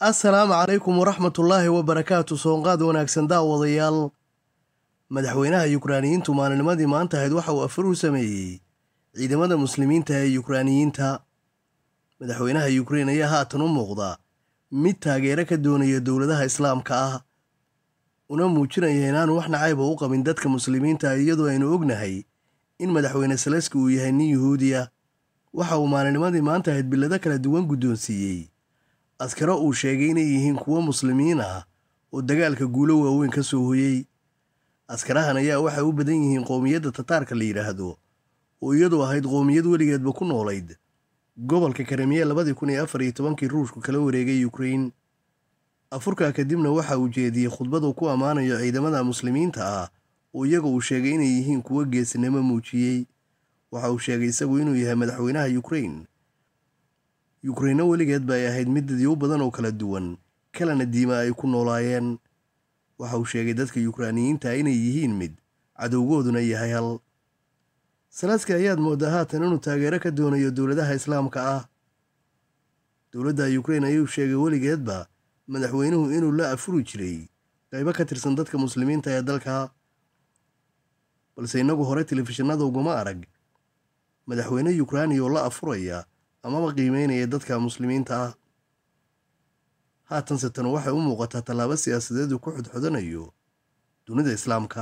asalaamu calaykum waraxmatullaahi wabarakaatu soonqaad wanaagsan daawadayaal madaxweynaha yukraaniyiintu maalinimadii maanta ahayd waxa uu afar u sameeyey ciidamada muslimiinta ee yukraaniyiinta madaxweynaha yukrain ayaa haatan u muuqda mid taageero ka doonaya dowladaha islaamka ah una muujinaya inaanu wax nacayba u qabin dadka muslimiinta iyadoo aynu ognahay in madaxweyne saleski uu yahay nin yuhuudiya waxa uu maalinimadii maanta ahayd bilado kala duwan guddoonsiiyey askaro uu sheegay inay yihiin kuwo muslimiin ah oo dagaalka guulo waaweyn ka soo hoyey askarahan ayaa waxay u badan yihiin qowmiyadda tataarka la yidhaahdo oo iyadu ahayd qowmiyad weligeedba ku noolayd gobolka karamiye labadii kun iyo afar iyo tobankii ruushku kala wareegay yukrain afurkaa kadibna waxa uu jeediyey khudbadu ku ammaanayo ciidamada muslimiinta ah oo iyaga uu sheegay inay yihiin kuwo geesinimo muujiyey waxa uu sheegay isagu inuu yahay madaxweynaha yukrain yukreino weligeed ba ay ahayd mid dadyo badan oo kala duwan kalena diima ay ku noolaayeen waxa uu sheegay dadka yukraaniyiinta inay yihiin mid cadowgooduna yahay hal salaadka ayaad moodaa haatan inuu taageero ka doonayo dowladaha islaamka ah dowladda yukrain ayuu sheegay weligeedba madaxweynuhu inuu la afuri jiray qaybo ka tirsan dadka muslimiinta ee dalka balse innagu hore telefishinada uguma arag madaxweyne yukrainiya oo la afuraya amaba qiimeynaya dadka muslimiinta ah haatanse tan waxay u muuqataa tallaabo siyaasadeedu ku xodxodanayo dunida islaamka